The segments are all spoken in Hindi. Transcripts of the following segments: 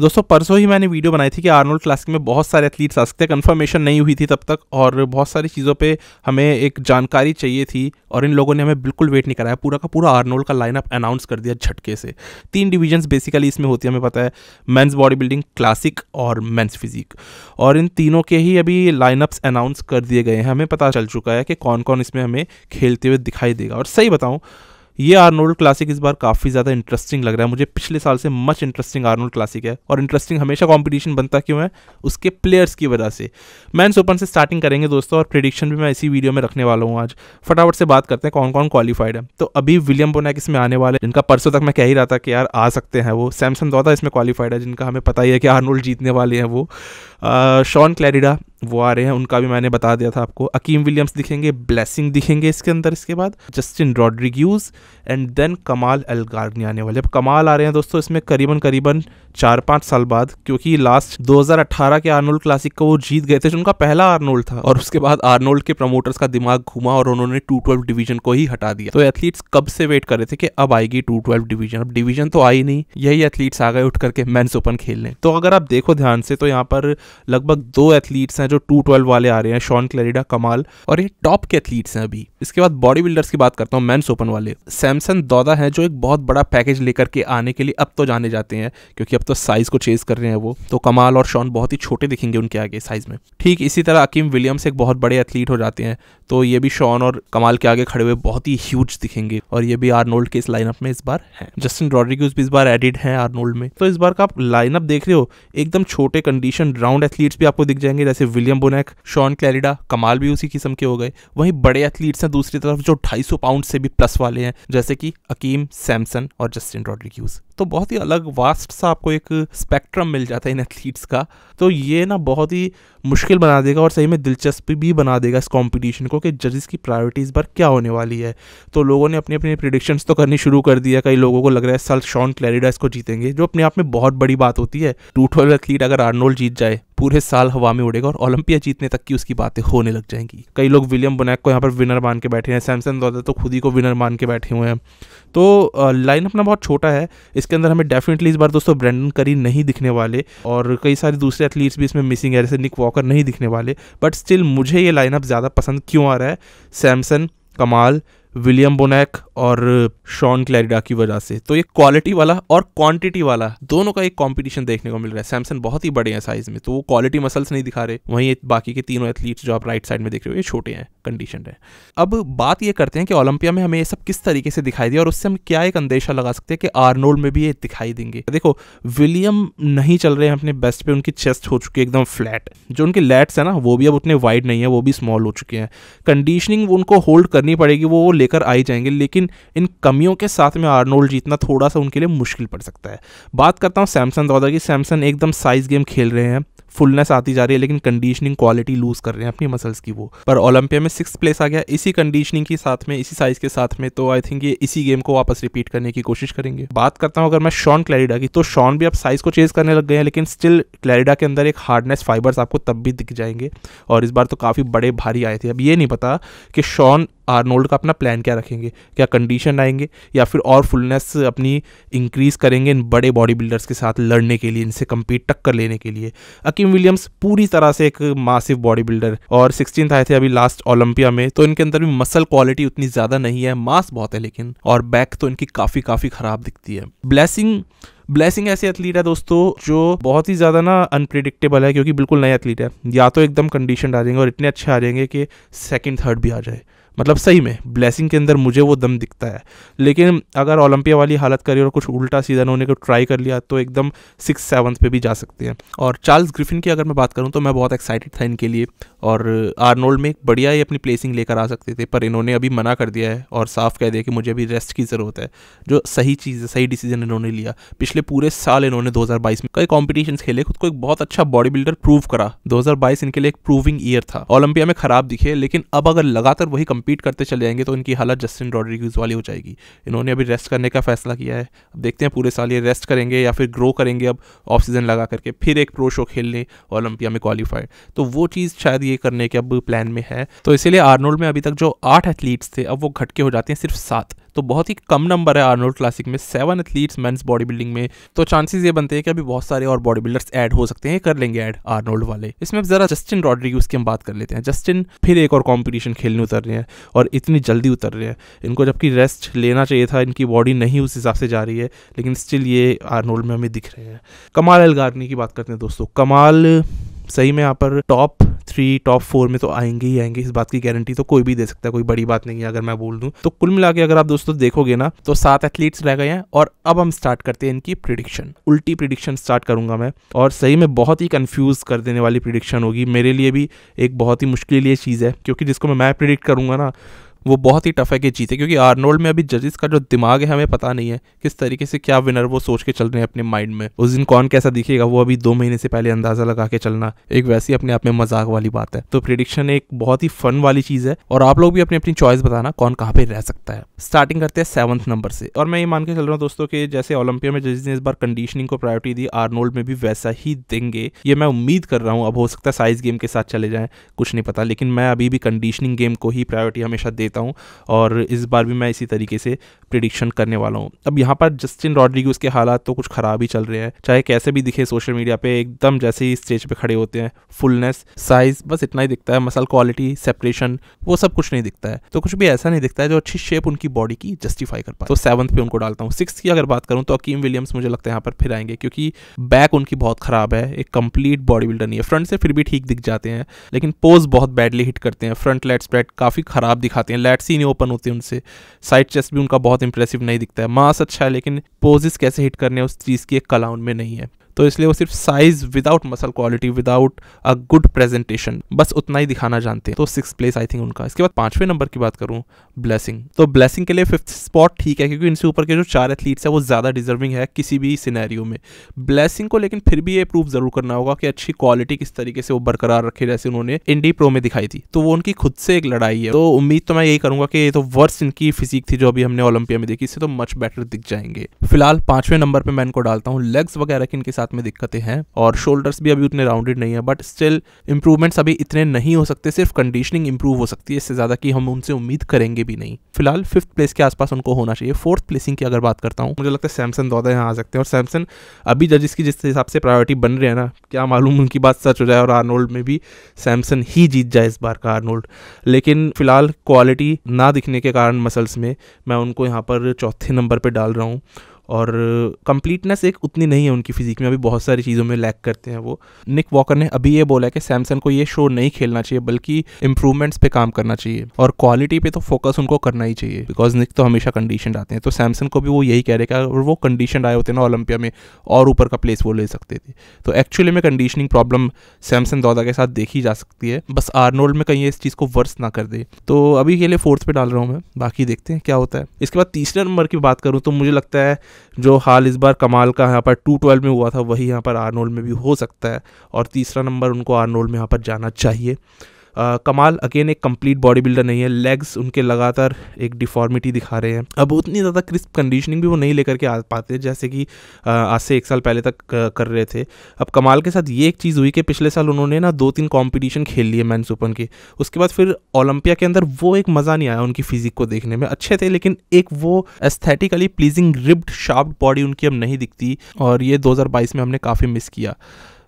दोस्तों परसों ही मैंने वीडियो बनाई थी कि आर्नोल्ड क्लासिक में बहुत सारे एथलीट्स आ सकते हैं कन्फर्मेशन नहीं हुई थी तब तक और बहुत सारी चीज़ों पे हमें एक जानकारी चाहिए थी और इन लोगों ने हमें बिल्कुल वेट नहीं कराया पूरा का पूरा आर्नोल्ड का लाइनअप अनाउंस कर दिया झटके से तीन डिविजन्स बेसिकली इसमें होती है हमें पता है मैंस बॉडी बिल्डिंग क्लासिक और मैंस फिजिक और इन तीनों के ही अभी लाइनअप्स अनाउंस कर दिए गए हैं हमें पता चल चुका है कि कौन कौन इसमें हमें खेलते हुए दिखाई देगा और सही बताऊँ ये आर्नोल्ड क्लासिक इस बार काफी ज्यादा इंटरेस्टिंग लग रहा है मुझे पिछले साल से मच इंटरेस्टिंग आर्नोल्ड क्लासिक है और इंटरेस्टिंग हमेशा कॉम्पिटिशन बनता क्यों है उसके प्लेयर्स की वजह से मैंस ओपन से स्टार्टिंग करेंगे दोस्तों और प्रिडिक्शन भी मैं इसी वीडियो में रखने वाला हूँ आज फटाफट से बात करते हैं कौन कौन क्वालिफाइड है तो अभी विलियम बोनैक इसमें आने वाले जिनका परसों तक मैं कह ही रहा था कि यार आ सकते हैं वो सैमसन दौदा इसमें क्वालिफाइड है जिनका हमें पता ही है कि आर्नोल्ड जीतने वाले हैं वो शॉन क्लैरिडा वो आ रहे हैं उनका भी मैंने बता दिया था आपको अकीम विलियम्स दिखेंगे ब्लेसिंग दिखेंगे इसके अंदर इसके बाद जस्टिन रॉड्रिग्यूज एंड देन कमाल अलगार्नी आने वाले अब कमाल आ रहे हैं दोस्तों इसमें करीबन करीबन चार पाँच साल बाद क्योंकि लास्ट 2018 के आर्नोल्ड क्लासिक को वो जीत गए थे जो उनका पहला आर्नोल्ड था और उसके बाद आर्नोल्ड के प्रमोटर्स का दिमाग घुमा और उन्होंने टू डिवीजन को ही हटा दिया तो एथलीट्स कब से वेट कर रहे थे कि अब आएगी टू डिवीजन अब डिवीजन तो आई नहीं यही एथलीट्स आ गए उठ करके मेन्स ओपन खेलने तो अगर आप देखो ध्यान से तो यहाँ पर लगभग दो एथलीट्स हैं जो टू ट्वेल्व वाले आ रहे हैं शॉन क्लेरिडा कमाल और ये टॉप के एथलीट्स हैं अभी इसके बाद बॉडी बिल्डर्स की बात करता हूँ मैंस ओपन वाले सैमसन दौदा है जो एक बहुत बड़ा पैकेज लेकर के आने के लिए अब तो जाने जाते हैं क्योंकि अब तो साइज को चेज कर रहे हैं वो तो कमाल और शॉन बहुत ही छोटे दिखेंगे उनके आगे साइज में ठीक इसी तरह अकीम विलियम्स एक बहुत बड़े एथलीट हो जाते हैं तो ये भी शॉन और कमाल के आगे खड़े हुए बहुत ही ह्यूज दिखेंगे और ये भी आर्नोल्ड के इस लाइनअप में इस बार है जस्टिन रॉड्रिग्यूज भी इस बार एडिड है आर्नोल्ड में तो इस बार का आप लाइनअप देख रहे हो एकदम छोटे कंडीशन राउंड एथलीट्स भी आपको दिख जाएंगे जैसे विलियम बोनेक शॉन क्लैरिडा कमाल भी उसी किस्म के हो गए वहीं बड़े एथलीट्स हैं दूसरी तरफ जो 250 पाउंड से भी प्लस वाले हैं जैसे कि अकीम सैमसन और जस्टिन रॉड्रिक्यूज तो बहुत ही अलग वास्ट सा आपको एक स्पेक्ट्रम मिल जाता है इन एथलीट्स का तो ये ना बहुत ही मुश्किल बना देगा और सही में दिलचस्पी भी बना देगा इस कंपटीशन को कि जजेस की प्रायोरिटी इस बार क्या होने वाली है तो लोगों ने अपनी अपनी प्रिडिक्शंस तो करनी शुरू कर दिया कई लोगों को लग रहा है इस साल शॉन क्लैरिडा इसको जीतेंगे जो अपने आप में बहुत बड़ी बात होती है टू एथलीट अगर आर्नोल्ड जीत जाए पूरे साल हवा में उड़ेगा और ओलंपिया जीतने तक की उसकी बातें होने लग जाएंगी कई लोग विलियम बुनैक को यहाँ पर विनर मान के बैठे हैं सैमसन दौदा तो खुद ही को विनर मान के बैठे हुए हैं तो लाइन अपना बहुत छोटा है इसके अंदर हमें डेफिनेटली इस बार दोस्तों ब्रेंडन करी नहीं दिखने वाले और कई सारे दूसरे एथलीट्स भी इसमें मिसिंग है जैसे निक वॉकर नहीं दिखने वाले बट स्टिल मुझे ये लाइनअप ज़्यादा पसंद क्यों आ रहा है सैमसन कमाल विलियम बोनैक और शॉन क्लैरिडा की वजह से तो ये क्वालिटी वाला और क्वांटिटी वाला दोनों का एक कॉम्पिटिशन देखने को मिल रहा है सैमसन बहुत ही बड़े हैं साइज में तो वो क्वालिटी मसल्स नहीं दिखा रहे वहीं बाकी के तीनों एथलीट्स जो आप राइट साइड में देख रहे हो ये छोटे हैं कंडीशन है अब बात ये करते हैं कि ओलंपिया में हमें ये सब किस तरीके से दिखाई दिया और उससे हम क्या एक अंदेशा लगा सकते हैं कि आर्नोल्ड में भी ये दिखाई देंगे देखो विलियम नहीं चल रहे हैं अपने बेस्ट पे उनकी चेस्ट हो चुकी है एकदम फ्लैट जो उनके लेट्स है ना वो भी अब उतने वाइड नहीं है वो भी स्मॉल हो चुके हैं कंडीशनिंग उनको होल्ड करनी पड़ेगी वो लेकर आई जाएंगे लेकिन लेकिन इन कमियों के साथ में आर्नोल्ड जीतना थोड़ा सा उनके लिए मुश्किल पड़ सकता है बात करता हूँ सैमसंग दौदा की सैमसंग एकदम साइज गेम खेल रहे हैं फुलनेस आती जा रही है लेकिन कंडीशनिंग क्वालिटी लूज कर रहे हैं अपनी मसल्स की वो पर ओलंपिया में सिक्स प्लेस आ गया इसी कंडीशनिंग के साथ में इसी साइज के साथ में तो आई थिंक ये इसी गेम को वापस रिपीट करने की कोशिश करेंगे बात करता हूँ अगर मैं शॉन क्लैरिडा की तो शॉन भी अब साइज को चेज करने लग गए हैं लेकिन स्टिल क्लैरिडा के अंदर एक हार्डनेस फाइबर्स आपको तब भी दिख जाएंगे और इस बार तो काफ़ी बड़े भारी आए थे अब ये नहीं पता कि शॉन आर्नोल्ड का अपना प्लान क्या रखेंगे क्या कंडीशन आएंगे या फिर और फुलनेस अपनी इंक्रीज़ करेंगे इन बड़े बॉडी बिल्डर्स के साथ लड़ने के लिए इनसे कम्पीट टक्कर लेने के लिए अकीम विलियम्स पूरी तरह से एक मासिव बॉडी बिल्डर और सिक्सटीन आए थे अभी लास्ट ओलंपिया में तो इनके अंदर भी मसल क्वालिटी उतनी ज़्यादा नहीं है मास बहुत है लेकिन और बैक तो इनकी काफ़ी काफ़ी ख़राब दिखती है ब्लैसिंग ब्लेसिंग ऐसे एथलीट है दोस्तों जो बहुत ही ज़्यादा ना अनप्रिडिक्टेबल है क्योंकि बिल्कुल नया एथलीट है या तो एकदम कंडीशन आ जाएंगे और इतने अच्छे आ जाएंगे कि सेकंड थर्ड भी आ जाए मतलब सही में ब्लेसिंग के अंदर मुझे वो दम दिखता है लेकिन अगर ओलंपिया वाली हालत करी और कुछ उल्टा सीजन होने को ट्राई कर लिया तो एकदम सिक्स सेवन्थ पे भी जा सकते हैं और चार्ल्स ग्रिफिन की अगर मैं बात करूँ तो मैं बहुत एक्साइटेड था इनके लिए और आर्नोल्ड में एक बढ़िया ही अपनी प्लेसिंग लेकर आ सकते थे पर इन्होंने अभी मना कर दिया है और साफ कह दिया कि मुझे अभी रेस्ट की ज़रूरत है जो सही चीज़ है सही डिसीजन इन्होंने लिया पिछले पूरे साल इन्होंने दो में कई कॉम्पिटिशन खेले खुद को एक बहुत अच्छा बॉडी बिल्डर प्रूव करा दो इनके लिए एक प्रूविंग ईयर था ओलंपिया में खराब दिखे लेकिन अब अगर लगातार वही कम्पीट करते चले जाएंगे तो इनकी हालत जस्टिन रॉड्रिग्यूज वाली हो जाएगी इन्होंने अभी रेस्ट करने का फैसला किया है अब देखते हैं पूरे साल ये रेस्ट करेंगे या फिर ग्रो करेंगे अब ऑफ सीज़न लगा करके फिर एक प्रो शो खेलने ओलंपिया में क्वालिफाइड तो वो चीज़ शायद ये करने के अब प्लान में है तो इसीलिए आर्नोल्ड में अभी तक जो आठ एथलीट्स थे अब वो घटके हो जाते हैं सिर्फ सात तो बहुत ही कम नंबर है आर्नोल्ड क्लासिक में seven athletes men's bodybuilding में तो चांसेस ये बनते हैं कि अभी बहुत सारे और बॉडी बिल्डर्स एड हो सकते हैं कर लेंगे एड आर्नोल्ड वाले इसमें अब जरा जस्टिन रॉड्रिक उसकी हम बात कर लेते हैं जस्टिन फिर एक और कॉम्पिटिशन खेलने उतर रहे हैं और इतनी जल्दी उतर रहे हैं इनको जबकि रेस्ट लेना चाहिए था इनकी बॉडी नहीं उस हिसाब से जा रही है लेकिन स्टिल ये आर्नोल्ड में हमें दिख रहे हैं कमाल एलगार्नी की बात करते हैं दोस्तों कमाल सही में यहाँ पर टॉप थ्री टॉप फोर में तो आएंगे ही आएंगे इस बात की गारंटी तो कोई भी दे सकता है कोई बड़ी बात नहीं है अगर मैं बोल दूँ तो कुल मिला के अगर आप दोस्तों देखोगे ना तो सात एथलीट्स रह गए हैं और अब हम स्टार्ट करते हैं इनकी प्रिडिक्शन उल्टी प्रिडिक्शन स्टार्ट करूंगा मैं और सही में बहुत ही कन्फ्यूज कर देने वाली प्रिडिक्शन होगी मेरे लिए भी एक बहुत ही मुश्किल ये चीज़ है क्योंकि जिसको मैं मैं प्रिडिक्ट करूंगा ना वो बहुत ही टफ है कि जीते क्योंकि आर्नोल्ड में अभी जजेस का जो दिमाग है हमें पता नहीं है किस तरीके से क्या विनर वो सोच के चल रहे हैं अपने माइंड में उस दिन कौन कैसा दिखेगा वो अभी दो महीने से पहले अंदाजा लगा के चलना एक वैसी अपने आप में मजाक वाली बात है तो प्रिडिक्शन एक बहुत ही फन वाली चीज़ है और आप लोग भी अपनी अपनी चॉइस बताना कौन कहाँ पे रह सकता है स्टार्टिंग करते हैं सेवंथ नंबर से और मैं ये मान के चल रहा हूँ दोस्तों की जैसे ओलंपिया में जजेस ने इस बार कंडीशनिंग को प्रायोरिटी दी आर्नोल्ड में भी वैसा ही देंगे ये मैं उम्मीद कर रहा हूँ अब हो सकता है साइज गेम के साथ चले जाए कुछ नहीं पता लेकिन मैं अभी भी कंडीशनिंग गेम को ही प्रायोरिटी हमेशा देता देता हूँ और इस बार भी मैं इसी तरीके से प्रिडिक्शन करने वाला हूँ अब यहाँ पर जस्टिन रॉड्रिग्यूज के हालात तो कुछ ख़राब ही चल रहे हैं चाहे कैसे भी दिखे सोशल मीडिया पर एकदम जैसे ही स्टेज पे खड़े होते हैं फुलनेस साइज बस इतना ही दिखता है मसल क्वालिटी सेपरेशन वो सब कुछ नहीं दिखता है तो कुछ भी ऐसा नहीं दिखता है जो अच्छी शेप उनकी बॉडी की जस्टिफाई कर पाए तो सेवन्थ पे उनको डालता हूँ सिक्स की अगर बात करूँ तो अकीम विलियम्स मुझे लगता है यहाँ पर फिर आएंगे क्योंकि बैक उनकी बहुत ख़राब है एक कंप्लीट बॉडी बिल्डर नहीं है फ्रंट से फिर भी ठीक दिख जाते हैं लेकिन पोज बहुत बैडली हिट करते हैं फ्रंट लेट स्प्रेड काफ़ी ख़राब दिखाते हैं लैट्स ही नहीं ओपन होते उनसे साइड चेस्ट भी उनका बहुत इंप्रेसिव नहीं दिखता है मास अच्छा है लेकिन पोजेस कैसे हिट करने उस चीज़ की एक कला उनमें नहीं है तो इसलिए वो सिर्फ size without muscle quality without a good presentation बस उतना ही दिखाना जानते हैं तो सिक्स प्लेस आई थिंक उनका इसके बाद पांचवें नंबर की बात करूं ब्लेसिंग तो ब्लेसिंग के लिए फिफ्थ स्पॉट ठीक है क्योंकि इनसे ऊपर के जो चार एथलीट्स है वो ज़्यादा डिजर्विंग है किसी भी सिनेरियो में ब्लेसिंग को लेकिन फिर भी ये प्रूव जरूर करना होगा कि अच्छी क्वालिटी किस तरीके से वो बरकरार रखे जैसे उन्होंने इंडी प्रो में दिखाई थी तो वो उनकी खुद से एक लड़ाई है तो उम्मीद तो मैं यही करूंगा कि ये तो वर्स्ट इनकी फिजिक थी जो अभी हमने ओलंपिया में देखी इससे तो मच बेटर दिख जाएंगे फिलहाल पांचवें नंबर पर मैं इनको डालता हूँ लेग्स वगैरह की इनके साथ साथ में दिक्कतें हैं और शोल्डर्स भी अभी उतने राउंडेड नहीं है बट स्टिल इंप्रूवमेंट्स अभी इतने नहीं हो सकते सिर्फ कंडीशनिंग इंप्रूव हो सकती है इससे ज़्यादा कि हम उनसे उम्मीद करेंगे भी नहीं फिलहाल फिफ्थ प्लेस के आसपास उनको होना चाहिए फोर्थ प्लेसिंग की अगर बात करता हूँ मुझे लगता है सैमसन दौदा यहाँ आ सकते हैं और सैमसन अभी जजिस की जिस हिसाब से प्रायोरिटी बन रही है ना क्या मालूम उनकी बात सच हो जाए और आर्नोल्ड में भी सैमसन ही जीत जाए इस बार का आर्नोल्ड लेकिन फिलहाल क्वालिटी ना दिखने के कारण मसल्स में मैं उनको यहाँ पर चौथे नंबर पर डाल रहा हूँ और कंप्लीटनेस एक उतनी नहीं है उनकी फिजिक में अभी बहुत सारी चीज़ों में लैक करते हैं वो निक वॉकर ने अभी ये बोला कि सैमसंग को ये शो नहीं खेलना चाहिए बल्कि इंप्रूवमेंट्स पे काम करना चाहिए और क्वालिटी पे तो फोकस उनको करना ही चाहिए बिकॉज निक तो हमेशा कंडीशन आते हैं तो सैमसंग को भी वो यही कह रहे कि अगर वो कंडीशन आए होते ना ओलंपिया में और ऊपर का प्लेस वो ले सकते थे तो एक्चुअली में कंडीशनिंग प्रॉब्लम सैमसंग दौदा के साथ देखी जा सकती है बस आर्नोल्ड में कहीं इस चीज़ को वर्स ना कर दे तो अभी के लिए फोर्थ पे डाल रहा हूँ मैं बाकी देखते हैं क्या होता है इसके बाद तीसरे नंबर की बात करूँ तो मुझे लगता है जो हाल इस बार कमाल का यहाँ पर टू ट्वेल्व में हुआ था वही यहाँ पर आर्नोल्ड में भी हो सकता है और तीसरा नंबर उनको आर्नोल्ड में यहाँ पर जाना चाहिए आ, कमाल अगेन एक कंप्लीट बॉडी बिल्डर नहीं है लेग्स उनके लगातार एक डिफॉर्मिटी दिखा रहे हैं अब उतनी ज़्यादा क्रिस्प कंडीशनिंग भी वो नहीं लेकर के आ पाते जैसे कि आज से एक साल पहले तक कर रहे थे अब कमाल के साथ ये एक चीज़ हुई कि पिछले साल उन्होंने ना दो तीन कॉम्पिटिशन खेल लिए मैं सुपन के उसके बाद फिर ओलंपिया के अंदर वो एक मज़ा नहीं आया उनकी फिजिक को देखने में अच्छे थे लेकिन एक वो aesthetically pleasing ribbed sharp body उनकी अब नहीं दिखती और ये दो में हमने काफ़ी मिस किया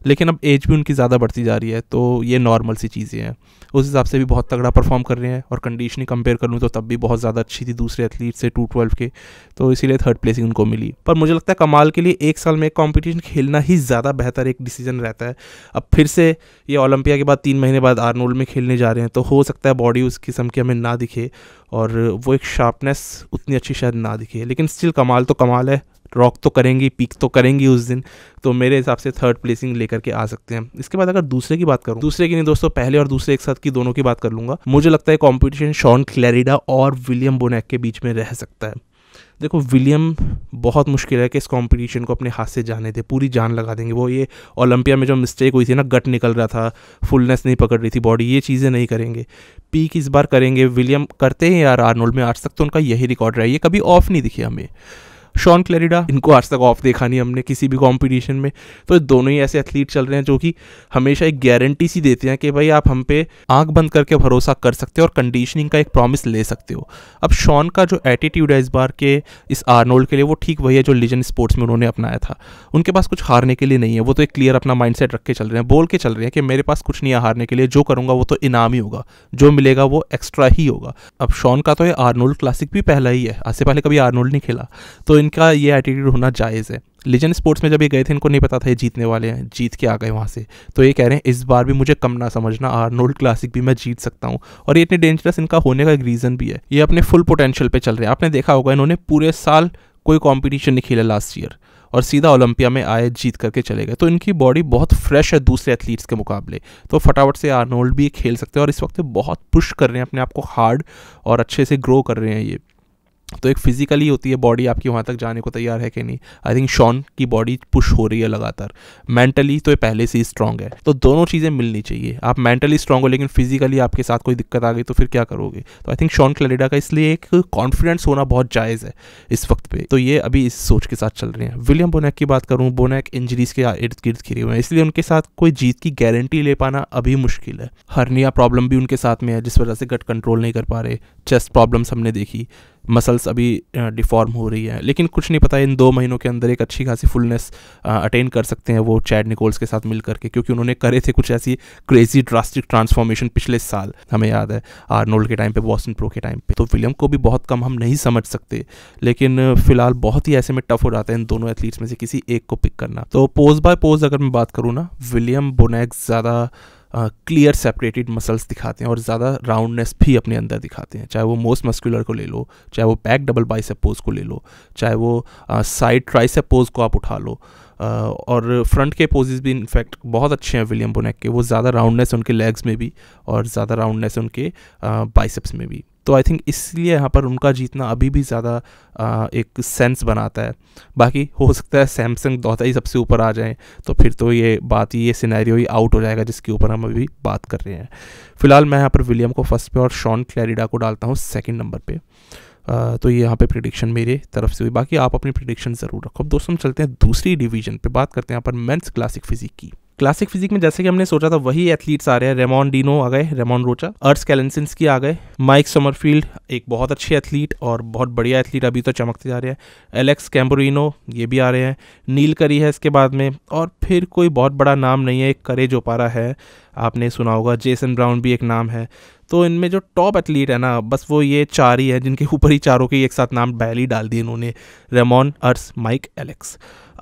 लेकिन अब एज भी उनकी ज़्यादा बढ़ती जा रही है तो ये नॉर्मल सी चीज़ें हैं उस हिसाब से भी बहुत तगड़ा परफॉर्म कर रहे हैं और कंडीशनिंग कंपेयर करूँ तो तब भी बहुत ज़्यादा अच्छी थी दूसरे एथलीट से टू ट्वेल्व के तो इसीलिए थर्ड प्लेसिंग उनको मिली पर मुझे लगता है कमाल के लिए एक साल में एक कॉम्पिटिशन खेलना ही ज़्यादा बेहतर एक डिसीजन रहता है अब फिर से ये ओलंपिया के बाद तीन महीने बाद आर्नोल में खेलने जा रहे हैं तो हो सकता है बॉडी उस किस्म की हमें ना दिखे और वो एक शार्पनेस उतनी अच्छी शायद ना दिखे लेकिन स्टिल कमाल तो कमाल है रॉक तो करेंगी पीक तो करेंगी उस दिन तो मेरे हिसाब से थर्ड प्लेसिंग लेकर के आ सकते हैं इसके बाद अगर दूसरे की बात करूँ दूसरे की नहीं दोस्तों पहले और दूसरे एक साथ की दोनों की बात कर लूंगा मुझे लगता है कॉम्पिटिशन शॉन क्लैरिडा और विलियम बोनैक के बीच में रह सकता है देखो विलियम बहुत मुश्किल है कि इस कंपटीशन को अपने हाथ से जाने दे पूरी जान लगा देंगे वो ये ओलंपिया में जो मिस्टेक हुई थी ना गट निकल रहा था फुलनेस नहीं पकड़ रही थी बॉडी ये चीज़ें नहीं करेंगे पीक इस बार करेंगे विलियम करते हैं यार आर्नोल्ड में आज तक तो उनका यही रिकॉर्ड रहा है ये कभी ऑफ नहीं दिखे हमें शॉन क्लेरिडा इनको आज तक ऑफ देखा नहीं हमने किसी भी कॉम्पिटिशन में तो दोनों ही ऐसे एथलीट चल रहे हैं जो कि हमेशा एक गारंटी सी देते हैं कि भाई आप हम पे आंख बंद करके भरोसा कर सकते हो और कंडीशनिंग का एक प्रॉमिस ले सकते हो अब शॉन का जो एटीट्यूड है इस बार के इस आर्नोल्ड के लिए वो ठीक वही है जो लिजन स्पोर्ट्स में उन्होंने अपनाया था उनके पास कुछ हारने के लिए नहीं है वो तो एक क्लियर अपना माइंड रख के चल रहे हैं बोल के चल रहे हैं कि मेरे पास कुछ नहीं है हारने के लिए जो करूँगा वो तो इनाम ही होगा जो मिलेगा वो एक्स्ट्रा ही होगा अब शॉन का तो ये आर्नोल्ड क्लासिक भी पहला ही है आज से पहले कभी आर्नोल्ड नहीं खेला तो इनका ये एटीट्यूड होना जायज़ है लेजन स्पोर्ट्स में जब ये गए थे इनको नहीं पता था ये जीतने वाले हैं जीत के आ गए वहाँ से तो ये कह रहे हैं इस बार भी मुझे कम ना समझना आर्नोल्ड क्लासिक भी मैं जीत सकता हूँ और ये इतने डेंजरस इनका होने का एक रीज़न भी है ये अपने फुल पोटेंशियल पर चल रहे हैं आपने देखा होगा इन्होंने पूरे साल कोई कॉम्पिटिशन नहीं खेला लास्ट ईयर और सीधा ओलंपिया में आए जीत करके चले गए तो इनकी बॉडी बहुत फ्रेश है दूसरे एथलीट्स के मुकाबले तो फटाफट से आर्नोल्ड भी खेल सकते हैं और इस वक्त बहुत पुश कर रहे हैं अपने आप को हार्ड और अच्छे से ग्रो कर रहे हैं ये तो एक फिजिकली होती है बॉडी आपकी वहाँ तक जाने को तैयार है कि नहीं आई थिंक शॉन की बॉडी पुश हो रही है लगातार मेंटली तो ये पहले से ही स्ट्रांग है तो दोनों चीज़ें मिलनी चाहिए आप मेंटली स्ट्रांग हो लेकिन फिजिकली आपके साथ कोई दिक्कत आ गई तो फिर क्या करोगे तो आई थिंक शॉन क्लेडा का इसलिए एक कॉन्फिडेंस होना बहुत जायज़ है इस वक्त पे तो ये अभी इस सोच के साथ चल रहे हैं विलियम बोनैक की बात करूँ बोनैक इंजरीज के इर्द गिर्द घिरे हुए हैं इसलिए उनके साथ कोई जीत की गारंटी ले पाना अभी मुश्किल है हर्निया प्रॉब्लम भी उनके साथ में है जिस वजह से गट कंट्रोल नहीं कर पा रहे चेस्ट प्रॉब्लम्स हमने देखी मसल्स अभी डिफॉर्म हो रही है लेकिन कुछ नहीं पता इन दो महीनों के अंदर एक अच्छी खासी फुलनेस अटेन कर सकते हैं वो चैड निकोल्स के साथ मिल करके क्योंकि उन्होंने करे थे कुछ ऐसी क्रेजी ड्रास्टिक ट्रांसफॉर्मेशन पिछले साल हमें याद है आरनोल्ड के टाइम पे बॉस्टन प्रो के टाइम पे तो विलियम को भी बहुत कम हम नहीं समझ सकते लेकिन फिलहाल बहुत ही ऐसे में टफ हो जाता है इन दोनों एथलीट्स में से किसी एक को पिक करना तो पोज बाय पोज अगर मैं बात करूँ ना विलियम बोनेक्स ज़्यादा क्लियर सेपरेटेड मसल्स दिखाते हैं और ज़्यादा राउंडनेस भी अपने अंदर दिखाते हैं चाहे वो मोस्ट मस्कुलर को ले लो चाहे वो बैक डबल बाइसेप पोज को ले लो चाहे वो साइड ट्राई पोज को आप उठा लो Uh, और फ्रंट के पोजेस भी इनफैक्ट बहुत अच्छे हैं विलियम बोनेक के वो ज़्यादा राउंडनेस उनके लेग्स में भी और ज़्यादा राउंडनेस उनके बाइसेप्स में भी तो आई थिंक इसलिए यहाँ पर उनका जीतना अभी भी ज़्यादा एक सेंस बनाता है बाकी हो सकता है सैमसंग दोता ही सबसे ऊपर आ जाए तो फिर तो ये बात ही ये सिनेरियो ही आउट हो जाएगा जिसके ऊपर हम अभी बात कर रहे हैं फिलहाल मैं यहाँ पर विलियम को फर्स्ट पे और शॉन क्लैरिडा को डालता हूँ सेकेंड नंबर पर तो ये यहाँ पे प्रिडिक्शन मेरे तरफ से हुई बाकी आप अपनी प्रिडिक्शन ज़रूर रखो दोस्तों हम चलते हैं दूसरी डिवीजन पे बात करते हैं यहाँ पर मेंस क्लासिक फिजिक की क्लासिक फिजिक में जैसे कि हमने सोचा था वही एथलीट्स आ रहे हैं रेमॉन डीनो आ गए रेमॉन रोचा अर्थ कैलेंसिन की आ गए माइक समरफील्ड एक बहुत अच्छे एथलीट और बहुत बढ़िया एथलीट अभी तो चमकते जा रहे हैं एलेक्स कैम्बोरिनो ये भी आ रहे हैं नील करी है इसके बाद में और फिर कोई बहुत बड़ा नाम नहीं है एक करे जो पारा है आपने सुना होगा जेसन ब्राउन भी एक नाम है तो इनमें जो टॉप एथलीट है ना बस वो ये चार ही है जिनके ऊपर ही चारों के एक साथ नाम बैली डाल दिए इन्होंने रेमॉन अर्स माइक एलेक्स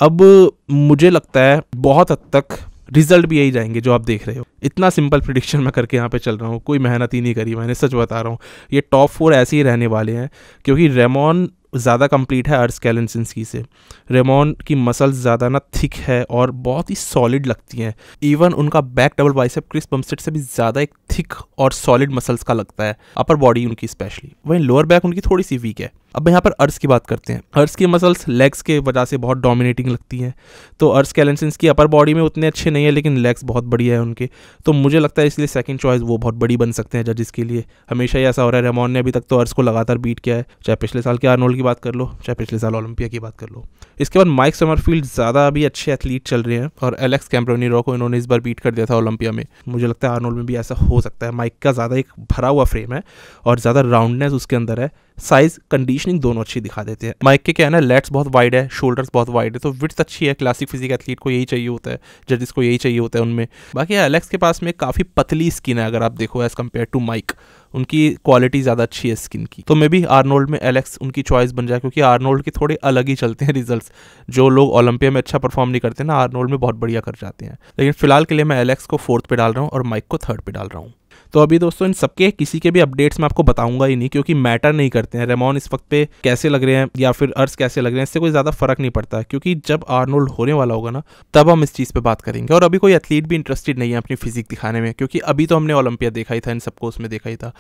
अब मुझे लगता है बहुत हद तक रिजल्ट भी यही जाएंगे जो आप देख रहे हो इतना सिंपल प्रिडिक्शन मैं करके यहाँ पे चल रहा हूँ कोई मेहनत ही नहीं करी मैंने सच बता रहा हूँ ये टॉप फोर ऐसे ही रहने वाले हैं क्योंकि रेमॉन ज़्यादा कंप्लीट है अर्स कैलेंसिंसकी से रेमोन की मसल्स ज़्यादा ना थिक है और बहुत ही सॉलिड लगती हैं इवन उनका back double bicep Chris Bumstead से भी ज़्यादा एक थिक और सॉलिड मसल्स का लगता है अपर बॉडी उनकी स्पेशली वहीं लोअर बैक उनकी थोड़ी सी वीक है अब यहाँ पर अर्स की बात करते हैं अर्स की मसल्स लेग्स के वजह से बहुत डोमिनेटिंग लगती हैं तो अर्स कैलेंसिस की अपर बॉडी में उतने अच्छे नहीं है लेकिन लेग्स बहुत बढ़िया है उनके तो मुझे लगता है इसलिए सेकंड चॉइस वो बहुत बड़ी बन सकते हैं जजेस के लिए हमेशा ही ऐसा हो रहा है रेमोन ने अभी तक तो अर्स को लगातार बीट किया है चाहे पिछले साल के आर्नोल्ड की बात कर लो चाहे पिछले साल ओलंपिया की बात कर लो इसके बाद माइक समरफील्ड ज़्यादा अभी अच्छे एथलीट चल रहे हैं और एलेक्स कैम्ब्रोनीरो को इन्होंने इस बार बीट कर दिया था ओलंपिया में मुझे लगता है आर्नोल्ड में भी ऐसा हो सकता है माइक का ज़्यादा एक भरा हुआ फ्रेम है और ज़्यादा राउंडनेस उसके अंदर है साइज कंडीशनिंग दोनों अच्छी दिखा देते हैं माइक के क्या है ना लेट्स बहुत वाइड है शोल्डर्स बहुत वाइड है तो विट्स अच्छी है क्लासिक फिजिक एथलीट को यही चाहिए होता है जजिस को यही चाहिए होता है उनमें बाकी एलेक्स के पास में काफ़ी पतली स्किन है अगर आप देखो एज कम्पेयर टू माइक उनकी क्वालिटी ज़्यादा अच्छी है स्किन की तो मे बी आर्नोल्ड में एलेक्स उनकी चॉइस बन जाए क्योंकि आर्नोल्ड के थोड़े अलग ही चलते हैं रिजल्ट जो लोग ओलंपिया में अच्छा परफॉर्म नहीं करते ना आर्नोल्ड में बहुत बढ़िया कर जाते हैं लेकिन फिलहाल के लिए मैं एलेक्स को फोर्थ पे डाल रहा हूँ और माइक को थर्ड पे डाल रहा हूँ तो अभी दोस्तों इन सबके किसी के भी अपडेट्स मैं आपको बताऊंगा ही नहीं क्योंकि मैटर नहीं करते हैं रेमॉन इस वक्त पे कैसे लग रहे हैं या फिर अर्स कैसे लग रहे हैं इससे कोई ज़्यादा फर्क नहीं पड़ता क्योंकि जब आर्नोल्ड होने वाला होगा ना तब हम इस चीज़ पर बात करेंगे और अभी कोई एथलीट भी इंटरेस्टेड नहीं है अपनी फिजिक दिखाने में क्योंकि अभी तो हमने ओलंपिया देखा ही था इन सबको उसमें देखा ही था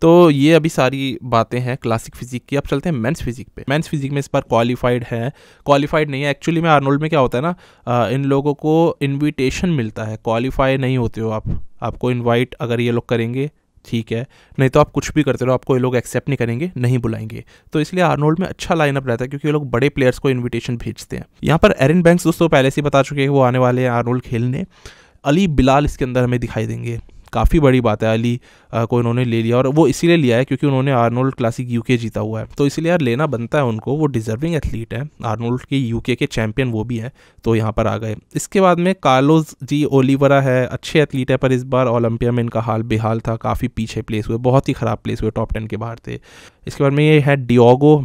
तो ये अभी सारी बातें हैं क्लासिक फिजिक की अब चलते हैं मेंस फिजिक पे मेंस फिजिक में इस बार क्वालिफाइड है क्वालिफाइड नहीं है एक्चुअली में आर्नोल्ड में क्या होता है ना इन लोगों को इन्विटेशन मिलता है क्वालिफाई नहीं होते हो आप आपको इनवाइट अगर ये लोग करेंगे ठीक है नहीं तो आप कुछ भी करते रहो आपको ये लोग एक्सेप्ट नहीं करेंगे नहीं बुलाएंगे तो इसलिए आर्नोल्ड में अच्छा लाइनअप रहता है क्योंकि ये लोग बड़े प्लेयर्स को इनविटेशन भेजते हैं यहाँ पर एरिन बैंक्स दोस्तों पहले से ही बता चुके हैं वो आने वाले हैं आर्नोल्ड खेलने अली बिलाल इसके अंदर हमें दिखाई देंगे काफ़ी बड़ी बात है अली को इन्होंने ले लिया और वो इसीलिए लिया है क्योंकि उन्होंने आर्नोल्ड क्लासिक यूके जीता हुआ है तो इसलिए यार लेना बनता है उनको वो डिजर्विंग एथलीट है आर्नोल्ड के यूके के चैंपियन वो भी हैं तो यहाँ पर आ गए इसके बाद में कार्लोज जी ओलीवरा है अच्छे एथलीट है पर इस बार ओलंपिया में इनका हाल बेहाल था काफ़ी पीछे प्लेस हुए बहुत ही ख़राब प्लेस हुए टॉप टेन के बाहर थे इसके बाद में ये है डिओगो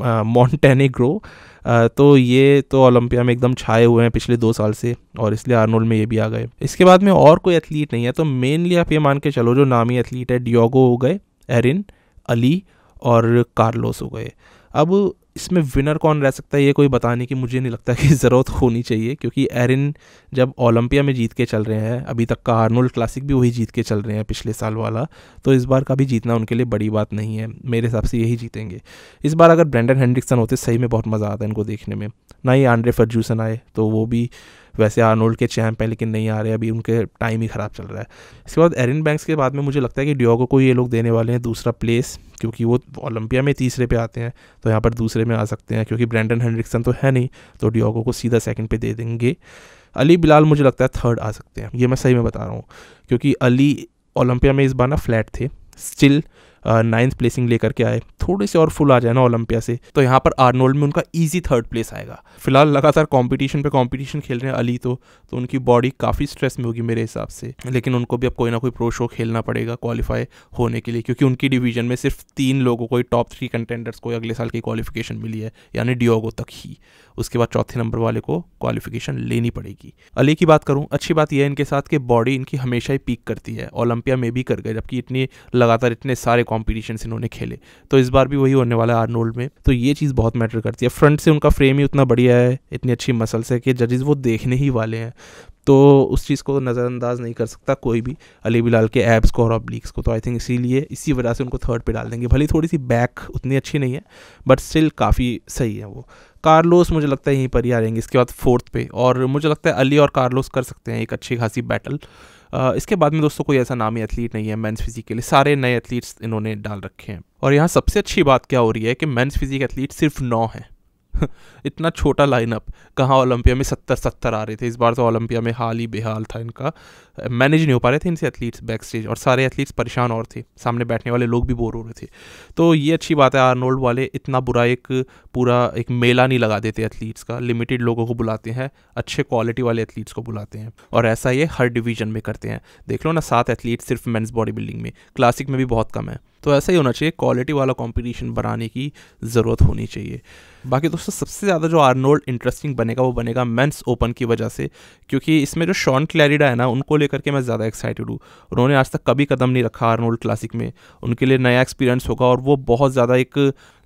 मॉन्टेनेग्रो uh, uh, तो ये तो ओलंपिया में एकदम छाए हुए हैं पिछले दो साल से और इसलिए आर्नोल्ड में ये भी आ गए इसके बाद में और कोई एथलीट नहीं है तो मेनली आप ये मान के चलो जो नामी एथलीट है डिओगो हो गए एरिन अली और कार्लोस हो गए अब इसमें विनर कौन रह सकता है ये कोई बताने की मुझे नहीं लगता कि ज़रूरत होनी चाहिए क्योंकि एरिन जब ओलंपिया में जीत के चल रहे हैं अभी तक का हार्नोल्ड क्लासिक भी वही जीत के चल रहे हैं पिछले साल वाला तो इस बार का भी जीतना उनके लिए बड़ी बात नहीं है मेरे हिसाब से यही जीतेंगे इस बार अगर ब्रेंडन हैंड्रिक्सन होते सही में बहुत मज़ा आता है इनको देखने में ना ही आंड्रे फर्जूसन आए तो वो भी वैसे आर्नोल्ड के चैंप हैं लेकिन नहीं आ रहे अभी उनके टाइम ही ख़राब चल रहा है इसके बाद एरिन बैंक्स के बाद में मुझे लगता है कि डियोगो को ये लोग देने वाले हैं दूसरा प्लेस क्योंकि वो ओलंपिया में तीसरे पे आते हैं तो यहाँ पर दूसरे में आ सकते हैं क्योंकि ब्रैंडन हैंड्रिक्सन तो है नहीं तो डियोगो को सीधा सेकंड पे दे देंगे अली बिलाल मुझे लगता है थर्ड आ सकते हैं ये मैं सही में बता रहा हूँ क्योंकि अली ओलंपिया में इस बार ना फ्लैट थे स्टिल नाइन्थ प्लेसिंग लेकर के आए थोड़े से और फुल आ जाए ना ओलंपिया से तो यहाँ पर आर्नोल्ड में उनका ईजी थर्ड प्लेस आएगा फिलहाल लगातार कॉम्पिटिशन पर कॉम्पिटिशन खेल रहे हैं अली तो, तो उनकी बॉडी काफ़ी स्ट्रेस में होगी मेरे हिसाब से लेकिन उनको भी अब कोई ना कोई प्रो शो खेलना पड़ेगा क्वालिफाई होने के लिए क्योंकि उनकी डिवीजन में सिर्फ तीन लोगों को ही टॉप थ्री कंटेंडर्स को अगले साल की क्वालिफिकेशन मिली है यानी डिओगो तक ही उसके बाद चौथे नंबर वाले को क्वालिफिकेशन लेनी पड़ेगी अली की बात करूँ अच्छी बात यह है इनके साथ कि बॉडी इनकी हमेशा ही पीक करती है ओलंपिया में भी कर गए जबकि इतनी लगातार इतने सारे कॉम्पिटिशन इन्होंने खेले तो इस बार भी वही होने वाला है आर्नोल्ड में तो ये चीज़ बहुत मैटर करती है फ्रंट से उनका फ्रेम ही उतना बढ़िया है इतनी अच्छी मसल्स है कि जजेस वो देखने ही वाले हैं तो उस चीज़ को नज़रअंदाज नहीं कर सकता कोई भी अली बिलाल के एब्स को और ऑब्लिक्स को तो आई थिंक इसीलिए इसी वजह से उनको थर्ड पे डाल देंगे भले थोड़ी सी बैक उतनी अच्छी नहीं है बट स्टिल काफ़ी सही है वो कार्लोस मुझे लगता है यहीं पर ही आ जाएंगे इसके बाद फोर्थ पे और मुझे लगता है अली और कार्लोस कर सकते हैं एक अच्छी खासी बैटल इसके बाद में दोस्तों कोई ऐसा नामी एथलीट नहीं है मेंस फिजिक के लिए सारे नए एथलीट्स इन्होंने डाल रखे हैं और यहाँ सबसे अच्छी बात क्या हो रही है कि मेंस फिजिक एथलीट सिर्फ नौ हैं इतना छोटा लाइनअप कहाँ ओलंपिया में सत्तर सत्तर आ रहे थे इस बार तो ओलंपिया में हाल ही बेहाल था इनका मैनेज नहीं हो पा रहे थे इनसे एथलीट्स बैक स्टेज और सारे एथलीट्स परेशान और थे सामने बैठने वाले लोग भी बोर हो रहे थे तो ये अच्छी बात है आर्नोल्ड वाले इतना बुरा एक पूरा एक मेला नहीं लगा देते एथलीट्स का लिमिटेड लोगों को बुलाते हैं अच्छे क्वालिटी वाले एथलीट्स को बुलाते हैं और ऐसा ये हर डिवीजन में करते हैं देख लो ना सात एथलीट्स सिर्फ मैंस बॉडी बिल्डिंग में क्लासिक में भी बहुत कम है तो ऐसा ही होना चाहिए क्वालिटी वाला कॉम्पिटिशन बनाने की ज़रूरत होनी चाहिए बाकी दोस्तों सबसे ज़्यादा जो आर्नोल्ड इंटरेस्टिंग बनेगा वो बनेगा मेंस ओपन की वजह से क्योंकि इसमें जो शॉन क्लैरिडा है ना उनको लेकर के मैं ज़्यादा एक्साइटेड हूँ उन्होंने आज तक कभी कदम नहीं रखा आर्नोल्ड क्लासिक में उनके लिए नया एक्सपीरियंस होगा और वो बहुत ज़्यादा एक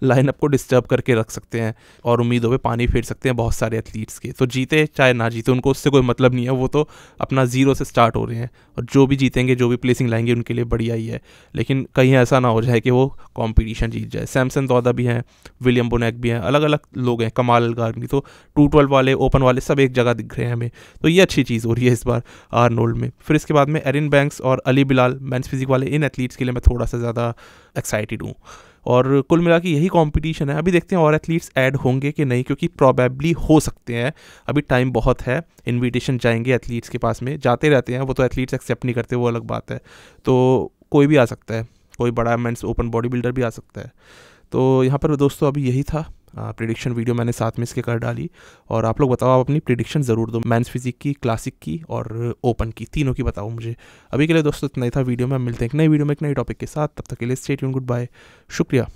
लाइनअप को डिस्टर्ब करके रख सकते हैं और उम्मीदों पे पानी फेर सकते हैं बहुत सारे एथलीट्स के तो जीते चाहे ना जीते उनको उससे कोई मतलब नहीं है वो तो अपना ज़ीरो से स्टार्ट हो रहे हैं और जो भी जीतेंगे जो भी प्लेसिंग लाएंगे उनके लिए बढ़िया ही है लेकिन कहीं ऐसा ना हो जाए कि वो कॉम्पिटिशन जीत जाए सैमसन दौदा भी हैं विलियम बोनैक भी हैं अलग अलग लोग हैं कमाल गार्नी तो टू ट्वेल्व वाले ओपन वाले सब एक जगह दिख रहे हैं हमें तो ये अच्छी चीज़ हो रही है इस बार आर्नोल्ड में फिर इसके बाद में एरिन बैंक्स और अली बिलाल मैंस फिजिक वाले इन एथलीट्स के लिए मैं थोड़ा सा ज़्यादा एक्साइटेड हूँ और कुल मिला के यही कॉम्पिटिशन है अभी देखते हैं और एथलीट्स ऐड होंगे कि नहीं क्योंकि प्रॉबेबली हो सकते हैं अभी टाइम बहुत है इन्विटेशन जाएंगे एथलीट्स के पास में जाते रहते हैं वो तो एथलीट्स एक्सेप्ट नहीं करते वो अलग बात है तो कोई भी आ सकता है कोई बड़ा मेंस ओपन बॉडी बिल्डर भी आ सकता है तो यहाँ पर दोस्तों अभी यही था प्रिडिक्शन वीडियो मैंने साथ में इसके कर डाली और आप लोग बताओ आप अपनी प्रिडिक्शन ज़रूर दो मैंस फिजिक की क्लासिक की और ओपन की तीनों की बताओ मुझे अभी के लिए दोस्तों इतना ही था वीडियो में मिलते हैं एक नई वीडियो में एक नए टॉपिक के साथ तब तक के लिए स्टेट गुड बाय शुक्रिया